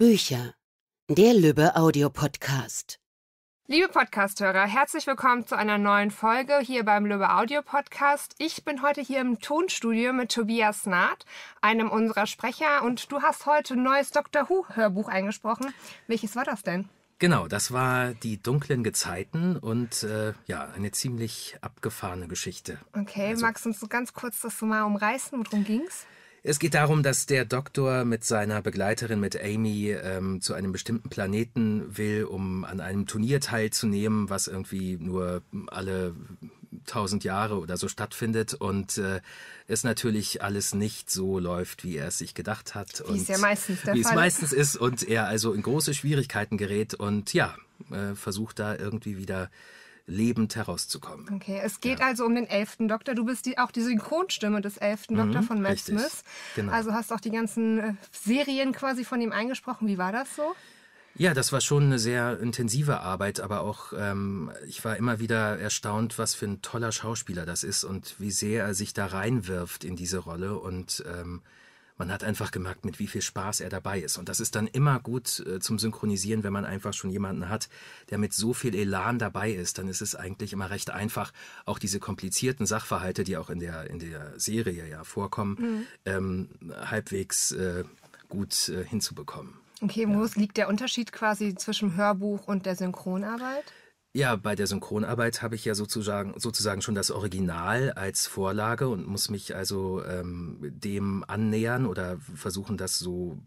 Bücher. Der Lübbe Audiopodcast. Liebe Podcasthörer, herzlich willkommen zu einer neuen Folge hier beim Lübbe Audio Podcast. Ich bin heute hier im Tonstudio mit Tobias Naht, einem unserer Sprecher, und du hast heute ein neues Doctor Who Hörbuch eingesprochen. Welches war das denn? Genau, das war die dunklen Gezeiten und äh, ja, eine ziemlich abgefahrene Geschichte. Okay, also, magst du uns so ganz kurz das so mal umreißen? Worum ging's? Es geht darum, dass der Doktor mit seiner Begleiterin, mit Amy, ähm, zu einem bestimmten Planeten will, um an einem Turnier teilzunehmen, was irgendwie nur alle tausend Jahre oder so stattfindet und äh, es natürlich alles nicht so läuft, wie er es sich gedacht hat. Wie es ja meistens der Wie Fall. es meistens ist und er also in große Schwierigkeiten gerät und ja, äh, versucht da irgendwie wieder lebend herauszukommen. Okay, es geht ja. also um den elften Doktor. Du bist die, auch die Synchronstimme des elften mhm, Doktor von Matt richtig, Smith. Genau. Also hast auch die ganzen äh, Serien quasi von ihm eingesprochen. Wie war das so? Ja, das war schon eine sehr intensive Arbeit, aber auch ähm, ich war immer wieder erstaunt, was für ein toller Schauspieler das ist und wie sehr er sich da reinwirft in diese Rolle und ähm, man hat einfach gemerkt, mit wie viel Spaß er dabei ist. Und das ist dann immer gut äh, zum Synchronisieren, wenn man einfach schon jemanden hat, der mit so viel Elan dabei ist, dann ist es eigentlich immer recht einfach, auch diese komplizierten Sachverhalte, die auch in der, in der Serie ja vorkommen, mhm. ähm, halbwegs äh, gut äh, hinzubekommen. Okay, wo ja. liegt der Unterschied quasi zwischen Hörbuch und der Synchronarbeit? Ja, bei der Synchronarbeit habe ich ja sozusagen, sozusagen schon das Original als Vorlage und muss mich also ähm, dem annähern oder versuchen, das so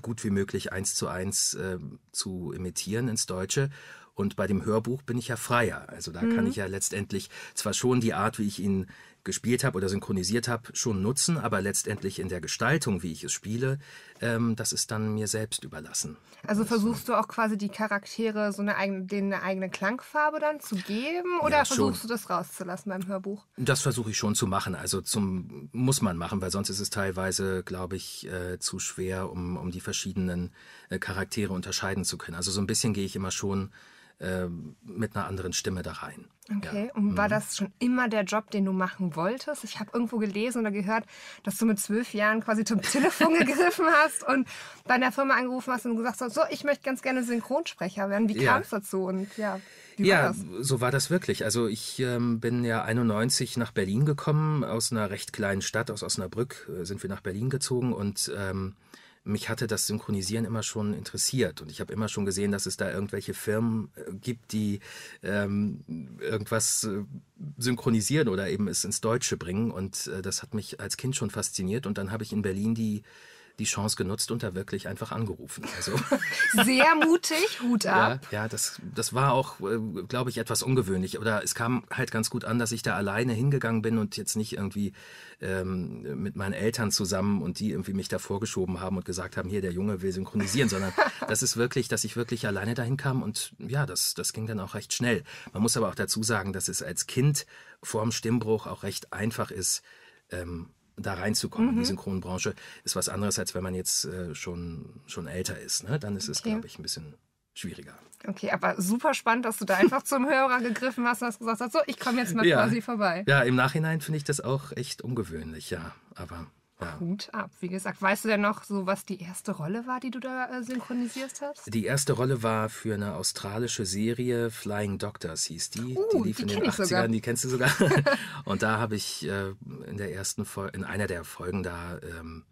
gut wie möglich eins zu eins äh, zu imitieren ins Deutsche. Und bei dem Hörbuch bin ich ja freier. Also da mhm. kann ich ja letztendlich zwar schon die Art, wie ich ihn gespielt habe oder synchronisiert habe, schon nutzen, aber letztendlich in der Gestaltung, wie ich es spiele, ähm, das ist dann mir selbst überlassen. Also versuchst du auch quasi die Charaktere so eine eigene, denen eine eigene Klangfarbe dann zu geben oder ja, versuchst schon. du das rauszulassen beim Hörbuch? Das versuche ich schon zu machen. Also zum muss man machen, weil sonst ist es teilweise, glaube ich, äh, zu schwer, um, um die verschiedenen äh, Charaktere unterscheiden zu können. Also so ein bisschen gehe ich immer schon ähm, mit einer anderen Stimme da rein. Okay, ja. und war mhm. das schon immer der Job, den du machen wolltest? Ich habe irgendwo gelesen oder gehört, dass du mit zwölf Jahren quasi zum Telefon gegriffen hast und bei einer Firma angerufen hast und gesagt hast, so, ich möchte ganz gerne Synchronsprecher werden. Wie kam es dazu? Und ja, ja, war so war das wirklich. Also ich ähm, bin ja 91 nach Berlin gekommen, aus einer recht kleinen Stadt, aus Osnabrück äh, sind wir nach Berlin gezogen und ähm, mich hatte das Synchronisieren immer schon interessiert und ich habe immer schon gesehen, dass es da irgendwelche Firmen äh, gibt, die ähm, irgendwas äh, synchronisieren oder eben es ins Deutsche bringen und äh, das hat mich als Kind schon fasziniert und dann habe ich in Berlin die die Chance genutzt und da wirklich einfach angerufen. Also, Sehr mutig, Hut ab. Ja, ja das, das war auch, äh, glaube ich, etwas ungewöhnlich. Oder es kam halt ganz gut an, dass ich da alleine hingegangen bin und jetzt nicht irgendwie ähm, mit meinen Eltern zusammen und die irgendwie mich da vorgeschoben haben und gesagt haben, hier, der Junge will synchronisieren, sondern das ist wirklich, dass ich wirklich alleine dahin kam und ja, das, das ging dann auch recht schnell. Man muss aber auch dazu sagen, dass es als Kind vorm Stimmbruch auch recht einfach ist, ähm, da reinzukommen. Mhm. Die Synchronbranche ist was anderes, als wenn man jetzt äh, schon, schon älter ist. Ne? Dann ist es, okay. glaube ich, ein bisschen schwieriger. Okay, aber super spannend, dass du da einfach zum Hörer gegriffen hast und hast gesagt hast, so, ich komme jetzt mal ja. quasi vorbei. Ja, im Nachhinein finde ich das auch echt ungewöhnlich, ja. Aber ja. Hut ab. Wie gesagt, weißt du denn noch so, was die erste Rolle war, die du da äh, synchronisiert hast? Die erste Rolle war für eine australische Serie, Flying Doctors hieß die. Uh, die lief die in den 80ern, sogar. die kennst du sogar. und da habe ich äh, in der ersten Folge, in einer der Folgen da ähm,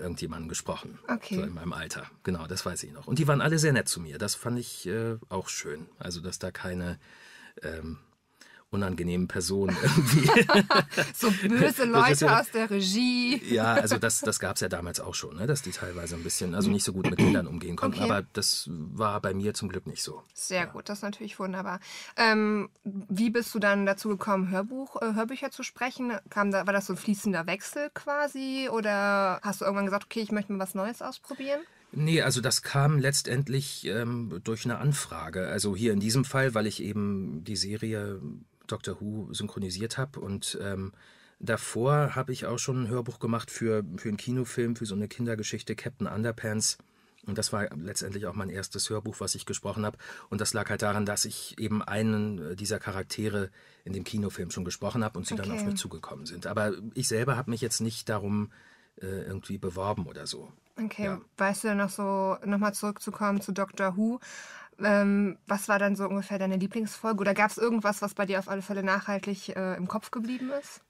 irgendjemanden gesprochen. Okay. So in meinem Alter. Genau, das weiß ich noch. Und die waren alle sehr nett zu mir. Das fand ich äh, auch schön. Also, dass da keine. Ähm, unangenehmen Personen irgendwie. so böse Leute aus der Regie. ja, also das, das gab es ja damals auch schon, ne? dass die teilweise ein bisschen, also nicht so gut mit Kindern umgehen konnten. Okay. Aber das war bei mir zum Glück nicht so. Sehr ja. gut, das ist natürlich wunderbar. Ähm, wie bist du dann dazu gekommen, Hörbuch, äh, Hörbücher zu sprechen? Kam da, war das so ein fließender Wechsel quasi? Oder hast du irgendwann gesagt, okay, ich möchte mal was Neues ausprobieren? Nee, also das kam letztendlich ähm, durch eine Anfrage. Also hier in diesem Fall, weil ich eben die Serie Doctor Who synchronisiert habe. Und ähm, davor habe ich auch schon ein Hörbuch gemacht für, für einen Kinofilm, für so eine Kindergeschichte, Captain Underpants. Und das war letztendlich auch mein erstes Hörbuch, was ich gesprochen habe. Und das lag halt daran, dass ich eben einen äh, dieser Charaktere in dem Kinofilm schon gesprochen habe und sie okay. dann auf mich zugekommen sind. Aber ich selber habe mich jetzt nicht darum äh, irgendwie beworben oder so. Okay, ja. weißt du noch so, nochmal zurückzukommen zu Doctor Who. Ähm, was war dann so ungefähr deine Lieblingsfolge? Oder gab es irgendwas, was bei dir auf alle Fälle nachhaltig äh, im Kopf geblieben ist?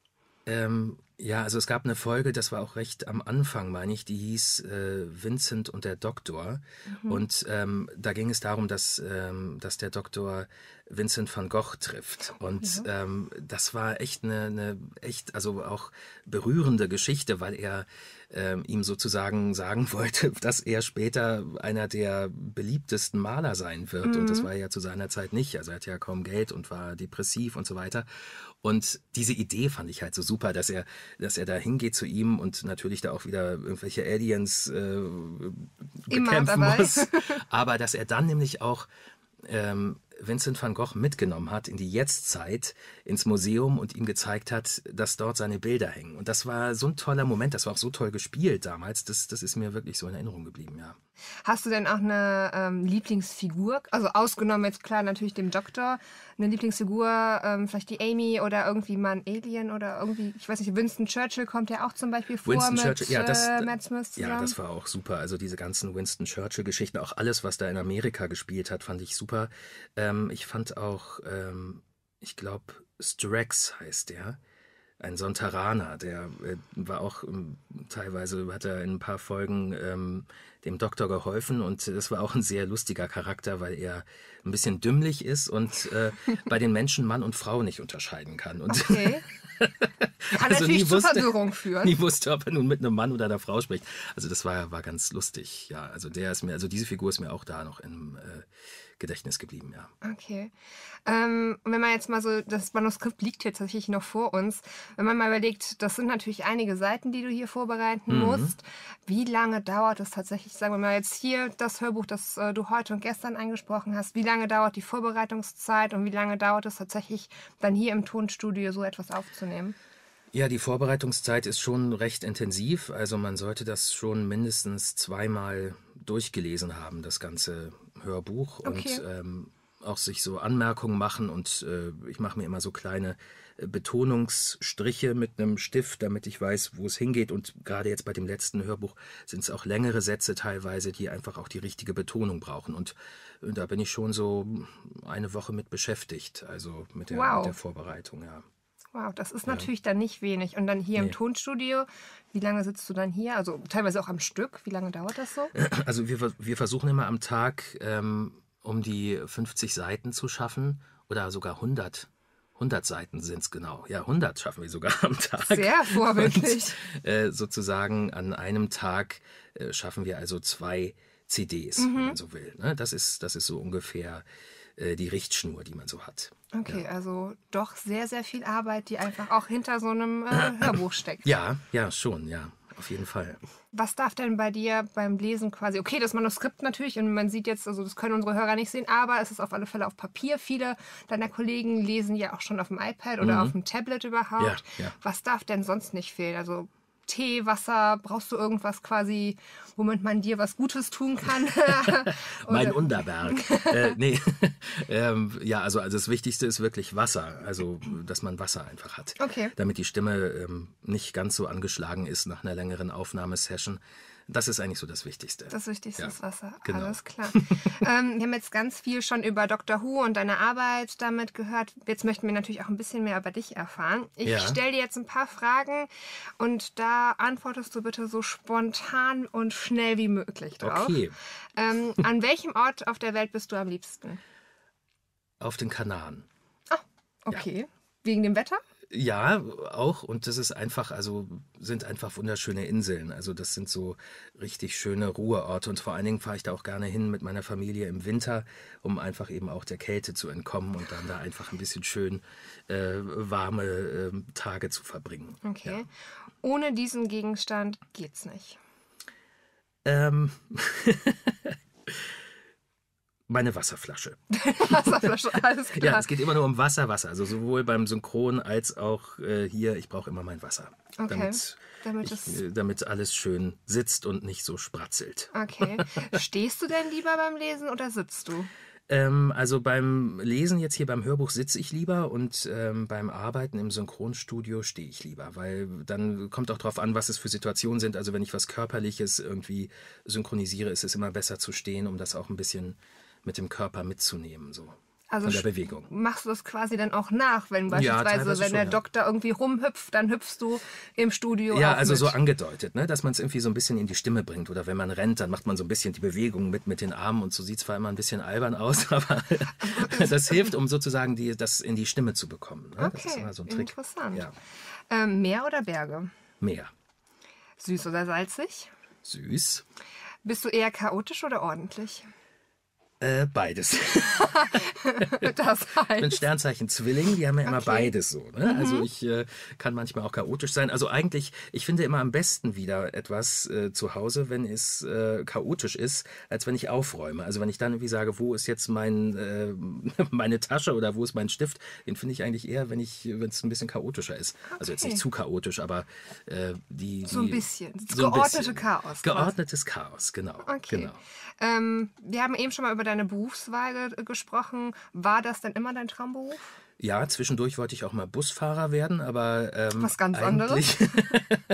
Ähm, ja, also es gab eine Folge, das war auch recht am Anfang, meine ich, die hieß äh, Vincent und der Doktor. Mhm. Und ähm, da ging es darum, dass, ähm, dass der Doktor Vincent van Gogh trifft. Und ja. Ähm, das war echt eine, eine, echt, also auch berührende Geschichte, weil er ähm, ihm sozusagen sagen wollte, dass er später einer der beliebtesten Maler sein wird. Mhm. Und das mhm. war er ja zu seiner Zeit nicht. Also er hatte ja kaum Geld und war depressiv und so weiter. Und diese Idee fand ich halt so super, dass er, dass er da hingeht zu ihm und natürlich da auch wieder irgendwelche Aliens äh, bekämpfen muss. Aber dass er dann nämlich auch ähm, Vincent van Gogh mitgenommen hat in die Jetztzeit, ins Museum und ihm gezeigt hat, dass dort seine Bilder hängen. Und das war so ein toller Moment, das war auch so toll gespielt damals, das, das ist mir wirklich so in Erinnerung geblieben, ja. Hast du denn auch eine ähm, Lieblingsfigur? Also ausgenommen jetzt klar natürlich dem Doktor, eine Lieblingsfigur, ähm, vielleicht die Amy oder irgendwie mal ein Alien oder irgendwie, ich weiß nicht, Winston Churchill kommt ja auch zum Beispiel vor Winston mit Churchill, ja, das, äh, Matt Smith zusammen. Ja, das war auch super. Also diese ganzen Winston Churchill-Geschichten, auch alles, was da in Amerika gespielt hat, fand ich super. Ähm, ich fand auch, ähm, ich glaube, Strax heißt der ein Sontaraner, der äh, war auch ähm, teilweise, hat er in ein paar Folgen ähm, dem Doktor geholfen und das war auch ein sehr lustiger Charakter, weil er ein bisschen dümmlich ist und äh, bei den Menschen Mann und Frau nicht unterscheiden kann. Und okay. Kann also natürlich wusste, zu Verwirrung führen. Nie wusste, ob er nun mit einem Mann oder einer Frau spricht. Also das war, war ganz lustig, ja. Also der ist mir, also diese Figur ist mir auch da noch im äh, Gedächtnis geblieben, ja. Okay. Ähm, wenn man jetzt mal so, das Manuskript liegt jetzt tatsächlich noch vor uns. Wenn man mal überlegt, das sind natürlich einige Seiten, die du hier vorbereiten mhm. musst. Wie lange dauert es tatsächlich, sagen wir mal jetzt hier das Hörbuch, das äh, du heute und gestern angesprochen hast, wie lange dauert die Vorbereitungszeit und wie lange dauert es tatsächlich, dann hier im Tonstudio so etwas aufzunehmen? Ja, die Vorbereitungszeit ist schon recht intensiv. Also man sollte das schon mindestens zweimal durchgelesen haben, das ganze Hörbuch. Okay. Und ähm, auch sich so Anmerkungen machen und äh, ich mache mir immer so kleine äh, Betonungsstriche mit einem Stift, damit ich weiß, wo es hingeht. Und gerade jetzt bei dem letzten Hörbuch sind es auch längere Sätze teilweise, die einfach auch die richtige Betonung brauchen. Und, und äh, da bin ich schon so eine Woche mit beschäftigt, also mit der, wow. mit der Vorbereitung, ja. Wow, das ist natürlich dann nicht wenig. Und dann hier nee. im Tonstudio, wie lange sitzt du dann hier? Also teilweise auch am Stück. Wie lange dauert das so? Also wir, wir versuchen immer am Tag ähm, um die 50 Seiten zu schaffen oder sogar 100. 100 Seiten sind es genau. Ja, 100 schaffen wir sogar am Tag. Sehr vorbildlich. Und, äh, sozusagen an einem Tag äh, schaffen wir also zwei CDs, mhm. wenn man so will. Ne? Das, ist, das ist so ungefähr äh, die Richtschnur, die man so hat. Okay, ja. also doch sehr, sehr viel Arbeit, die einfach auch hinter so einem äh, Hörbuch steckt. Ja, ja, schon, ja. Auf jeden Fall. Was darf denn bei dir beim Lesen quasi, okay, das Manuskript natürlich, und man sieht jetzt, also das können unsere Hörer nicht sehen, aber es ist auf alle Fälle auf Papier. Viele deiner Kollegen lesen ja auch schon auf dem iPad oder mhm. auf dem Tablet überhaupt. Ja, ja. Was darf denn sonst nicht fehlen? Also Tee, Wasser, brauchst du irgendwas quasi, womit man dir was Gutes tun kann? mein Unterberg. äh, nee. ähm, ja, also, also das Wichtigste ist wirklich Wasser. Also, dass man Wasser einfach hat. Okay. Damit die Stimme ähm, nicht ganz so angeschlagen ist nach einer längeren Aufnahmesession. Das ist eigentlich so das Wichtigste. Das Wichtigste ja. ist Wasser. Genau. Alles klar. ähm, wir haben jetzt ganz viel schon über Dr. Who und deine Arbeit damit gehört. Jetzt möchten wir natürlich auch ein bisschen mehr über dich erfahren. Ich ja. stelle dir jetzt ein paar Fragen und da antwortest du bitte so spontan und schnell wie möglich drauf. Okay. Ähm, an welchem Ort auf der Welt bist du am liebsten? Auf den Kanaren. Ah, okay. Ja. Wegen dem Wetter? Ja, auch. Und das ist einfach, also sind einfach wunderschöne Inseln. Also das sind so richtig schöne Ruheorte. Und vor allen Dingen fahre ich da auch gerne hin mit meiner Familie im Winter, um einfach eben auch der Kälte zu entkommen und dann da einfach ein bisschen schön äh, warme äh, Tage zu verbringen. Okay. Ja. Ohne diesen Gegenstand geht's nicht. Ähm meine Wasserflasche. Wasserflasche, alles klar. Ja, es geht immer nur um Wasser, Wasser. Also sowohl beim Synchron als auch äh, hier, ich brauche immer mein Wasser. Okay. Damit, damit, ich, äh, alles schön sitzt und nicht so spratzelt. Okay. Stehst du denn lieber beim Lesen oder sitzt du? Ähm, also beim Lesen jetzt hier beim Hörbuch sitze ich lieber und ähm, beim Arbeiten im Synchronstudio stehe ich lieber, weil dann kommt auch darauf an, was es für Situationen sind. Also wenn ich was Körperliches irgendwie synchronisiere, ist es immer besser zu stehen, um das auch ein bisschen mit dem Körper mitzunehmen. So. Also der Bewegung. machst du das quasi dann auch nach, wenn beispielsweise, ja, wenn der schon, Doktor irgendwie rumhüpft, dann hüpfst du im Studio. Ja, also mit. so angedeutet, ne? dass man es irgendwie so ein bisschen in die Stimme bringt. Oder wenn man rennt, dann macht man so ein bisschen die Bewegung mit, mit den Armen und so sieht zwar immer ein bisschen albern aus, aber das hilft, um sozusagen die, das in die Stimme zu bekommen. Ne? Okay, so Interessant. Ja. Ähm, Meer oder Berge? Meer. Süß oder salzig? Süß. Bist du eher chaotisch oder ordentlich? Äh, beides. das heißt. Ich bin Sternzeichen Zwilling, die haben ja immer okay. beides so. Ne? Mhm. Also ich äh, kann manchmal auch chaotisch sein. Also eigentlich, ich finde immer am besten wieder etwas äh, zu Hause, wenn es äh, chaotisch ist, als wenn ich aufräume. Also wenn ich dann irgendwie sage, wo ist jetzt mein, äh, meine Tasche oder wo ist mein Stift, den finde ich eigentlich eher, wenn ich, wenn es ein bisschen chaotischer ist. Okay. Also jetzt nicht zu chaotisch, aber äh, die, die, So ein bisschen. Das so geordnete bisschen. Chaos. Geordnetes Chaos, genau. Okay. genau. Ähm, wir haben eben schon mal über dein deine Berufswahl äh, gesprochen. War das denn immer dein Traumberuf? Ja, zwischendurch wollte ich auch mal Busfahrer werden, aber ähm, was ganz anderes.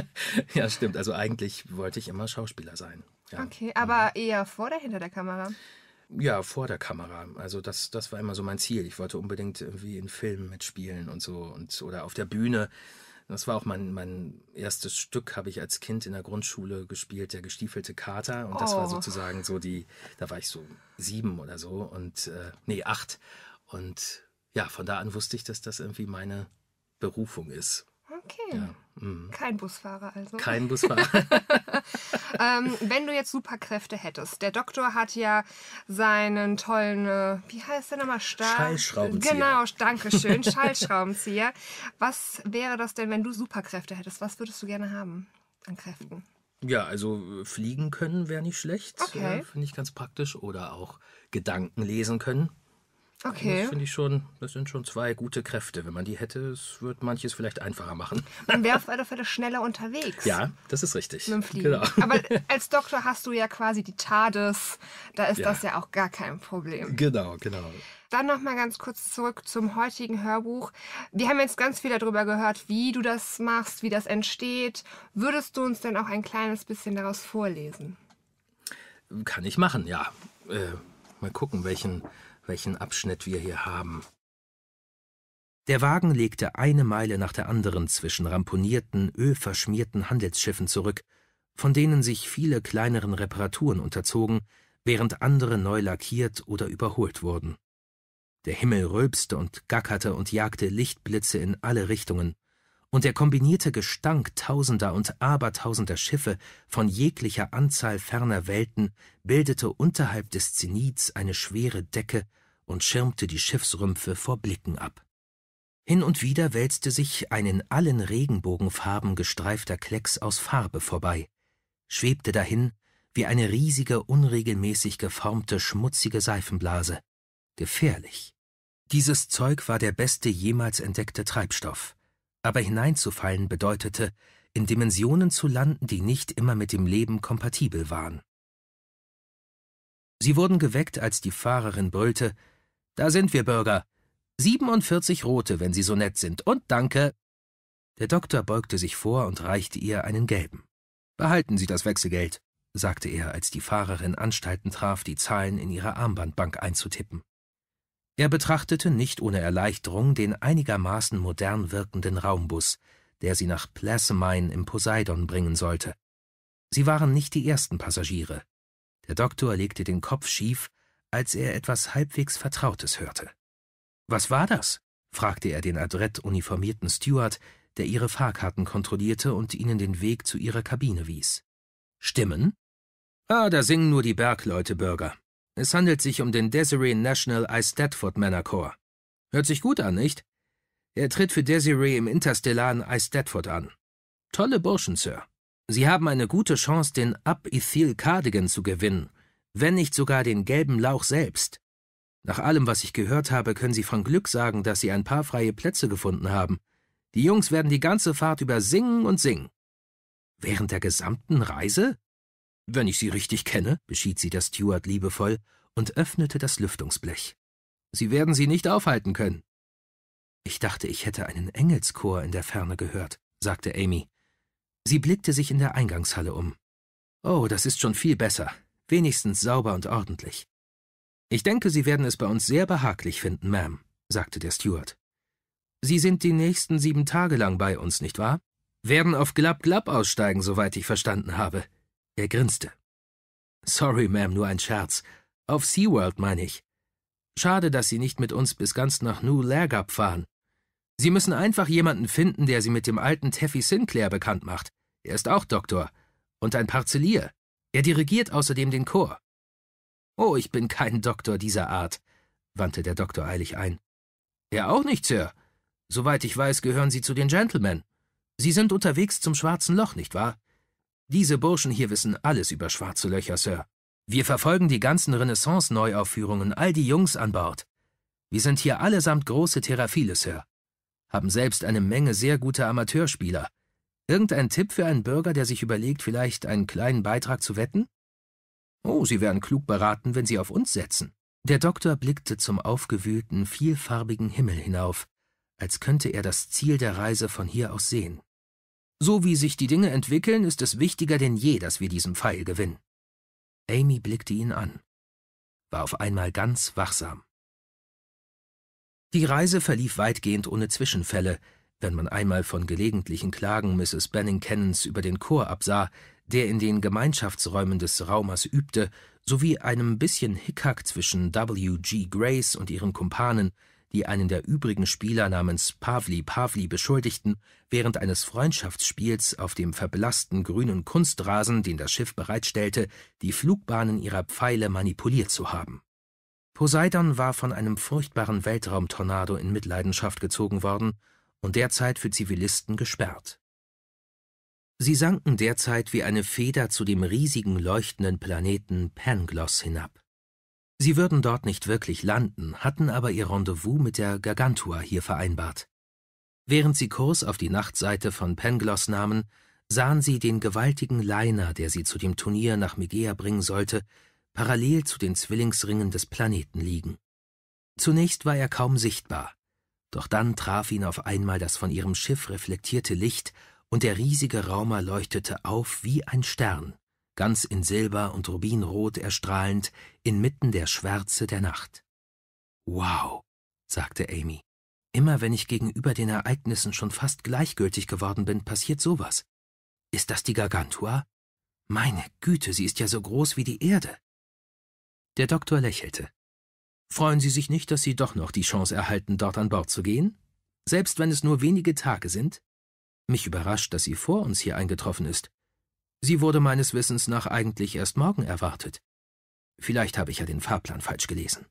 ja, stimmt. Also eigentlich wollte ich immer Schauspieler sein. Ja. Okay, aber ja. Mhm. eher vor oder hinter der Kamera? Ja, vor der Kamera. Also das, das war immer so mein Ziel. Ich wollte unbedingt irgendwie in Filmen mitspielen und so und oder auf der Bühne. Das war auch mein, mein erstes Stück, habe ich als Kind in der Grundschule gespielt, der gestiefelte Kater. Und das oh. war sozusagen so die, da war ich so sieben oder so und äh, nee, acht. Und ja, von da an wusste ich, dass das irgendwie meine Berufung ist. Okay. Ja. Mhm. Kein Busfahrer also. Kein Busfahrer. ähm, wenn du jetzt Superkräfte hättest, der Doktor hat ja seinen tollen, äh, wie heißt der nochmal? Stahl Schallschraubenzieher. Genau, danke schön, Schallschraubenzieher. Was wäre das denn, wenn du Superkräfte hättest? Was würdest du gerne haben an Kräften? Ja, also äh, fliegen können wäre nicht schlecht, okay. Äh, finde ich ganz praktisch. Oder auch Gedanken lesen können. Also okay. Das finde ich schon, das sind schon zwei gute Kräfte. Wenn man die hätte, es würde manches vielleicht einfacher machen. Man wäre auf alle Fälle schneller unterwegs. Ja, das ist richtig. Mit dem Fliegen. Genau. Aber als Doktor hast du ja quasi die TARDIS. Da ist ja. das ja auch gar kein Problem. Genau, genau. Dann nochmal ganz kurz zurück zum heutigen Hörbuch. Wir haben jetzt ganz viel darüber gehört, wie du das machst, wie das entsteht. Würdest du uns denn auch ein kleines bisschen daraus vorlesen? Kann ich machen, ja. Äh, mal gucken, welchen welchen Abschnitt wir hier haben. Der Wagen legte eine Meile nach der anderen zwischen ramponierten, ölverschmierten Handelsschiffen zurück, von denen sich viele kleineren Reparaturen unterzogen, während andere neu lackiert oder überholt wurden. Der Himmel rülpste und gackerte und jagte Lichtblitze in alle Richtungen, und der kombinierte Gestank tausender und abertausender Schiffe von jeglicher Anzahl ferner Welten bildete unterhalb des Zenits eine schwere Decke und schirmte die Schiffsrümpfe vor Blicken ab. Hin und wieder wälzte sich ein in allen Regenbogenfarben gestreifter Klecks aus Farbe vorbei, schwebte dahin wie eine riesige, unregelmäßig geformte, schmutzige Seifenblase. Gefährlich. Dieses Zeug war der beste jemals entdeckte Treibstoff. Aber hineinzufallen bedeutete, in Dimensionen zu landen, die nicht immer mit dem Leben kompatibel waren. Sie wurden geweckt, als die Fahrerin brüllte Da sind wir, Bürger. 47 rote, wenn Sie so nett sind. Und danke. Der Doktor beugte sich vor und reichte ihr einen gelben. Behalten Sie das Wechselgeld, sagte er, als die Fahrerin Anstalten traf, die Zahlen in ihre Armbandbank einzutippen. Er betrachtete nicht ohne Erleichterung den einigermaßen modern wirkenden Raumbus, der sie nach Plasemine im Poseidon bringen sollte. Sie waren nicht die ersten Passagiere. Der Doktor legte den Kopf schief, als er etwas halbwegs Vertrautes hörte. Was war das? fragte er den adrett uniformierten Steward, der ihre Fahrkarten kontrollierte und ihnen den Weg zu ihrer Kabine wies. Stimmen? Ah, da singen nur die Bergleute, Bürger. Es handelt sich um den Desiree National I. Stedford Manor Corps. Hört sich gut an, nicht? Er tritt für Desiree im interstellaren I. Stedford an. Tolle Burschen, Sir. Sie haben eine gute Chance, den Up Ethyl Cardigan zu gewinnen, wenn nicht sogar den gelben Lauch selbst. Nach allem, was ich gehört habe, können Sie von Glück sagen, dass Sie ein paar freie Plätze gefunden haben. Die Jungs werden die ganze Fahrt über singen und singen. Während der gesamten Reise? Wenn ich Sie richtig kenne, beschied sie der Steward liebevoll und öffnete das Lüftungsblech. Sie werden sie nicht aufhalten können. Ich dachte, ich hätte einen Engelschor in der Ferne gehört, sagte Amy. Sie blickte sich in der Eingangshalle um. Oh, das ist schon viel besser, wenigstens sauber und ordentlich. Ich denke, Sie werden es bei uns sehr behaglich finden, Ma'am, sagte der Steward. Sie sind die nächsten sieben Tage lang bei uns, nicht wahr? Werden auf Glapp Glapp aussteigen, soweit ich verstanden habe. Er grinste. Sorry, Ma'am, nur ein Scherz. Auf SeaWorld, meine ich. Schade, dass Sie nicht mit uns bis ganz nach New Lairgap fahren. Sie müssen einfach jemanden finden, der Sie mit dem alten Taffy Sinclair bekannt macht. Er ist auch Doktor. Und ein Parzellier. Er dirigiert außerdem den Chor. Oh, ich bin kein Doktor dieser Art, wandte der Doktor eilig ein. Er auch nicht, Sir. Soweit ich weiß, gehören Sie zu den Gentlemen. Sie sind unterwegs zum Schwarzen Loch, nicht wahr? Diese Burschen hier wissen alles über schwarze Löcher, Sir. Wir verfolgen die ganzen Renaissance-Neuaufführungen, all die Jungs an Bord. Wir sind hier allesamt große Theraphile, Sir. Haben selbst eine Menge sehr guter Amateurspieler. Irgendein Tipp für einen Bürger, der sich überlegt, vielleicht einen kleinen Beitrag zu wetten? Oh, Sie wären klug beraten, wenn Sie auf uns setzen. Der Doktor blickte zum aufgewühlten, vielfarbigen Himmel hinauf, als könnte er das Ziel der Reise von hier aus sehen. So wie sich die Dinge entwickeln, ist es wichtiger denn je, dass wir diesen Pfeil gewinnen. Amy blickte ihn an, war auf einmal ganz wachsam. Die Reise verlief weitgehend ohne Zwischenfälle, wenn man einmal von gelegentlichen Klagen Mrs. Benning-Cannons über den Chor absah, der in den Gemeinschaftsräumen des Raumers übte, sowie einem bisschen Hickhack zwischen W. G. Grace und ihren Kumpanen, die einen der übrigen Spieler namens Pavli Pavli beschuldigten, während eines Freundschaftsspiels auf dem verblassten grünen Kunstrasen, den das Schiff bereitstellte, die Flugbahnen ihrer Pfeile manipuliert zu haben. Poseidon war von einem furchtbaren Weltraumtornado in Mitleidenschaft gezogen worden und derzeit für Zivilisten gesperrt. Sie sanken derzeit wie eine Feder zu dem riesigen leuchtenden Planeten Pangloss hinab. Sie würden dort nicht wirklich landen, hatten aber ihr Rendezvous mit der Gargantua hier vereinbart. Während sie Kurs auf die Nachtseite von Pengloss nahmen, sahen sie den gewaltigen Liner, der sie zu dem Turnier nach Megea bringen sollte, parallel zu den Zwillingsringen des Planeten liegen. Zunächst war er kaum sichtbar, doch dann traf ihn auf einmal das von ihrem Schiff reflektierte Licht, und der riesige Raumer leuchtete auf wie ein Stern ganz in Silber und Rubinrot erstrahlend, inmitten der Schwärze der Nacht. Wow, sagte Amy. Immer wenn ich gegenüber den Ereignissen schon fast gleichgültig geworden bin, passiert sowas. Ist das die Gargantua? Meine Güte, sie ist ja so groß wie die Erde. Der Doktor lächelte. Freuen Sie sich nicht, dass Sie doch noch die Chance erhalten, dort an Bord zu gehen? Selbst wenn es nur wenige Tage sind? Mich überrascht, dass sie vor uns hier eingetroffen ist. Sie wurde meines Wissens nach eigentlich erst morgen erwartet. Vielleicht habe ich ja den Fahrplan falsch gelesen.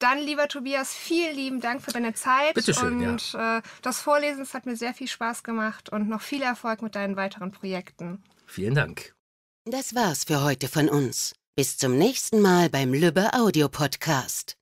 Dann, lieber Tobias, vielen lieben Dank für deine Zeit. Bitte schön, und ja. äh, das Vorlesen, es hat mir sehr viel Spaß gemacht und noch viel Erfolg mit deinen weiteren Projekten. Vielen Dank. Das war's für heute von uns. Bis zum nächsten Mal beim Lübbe Audio Podcast.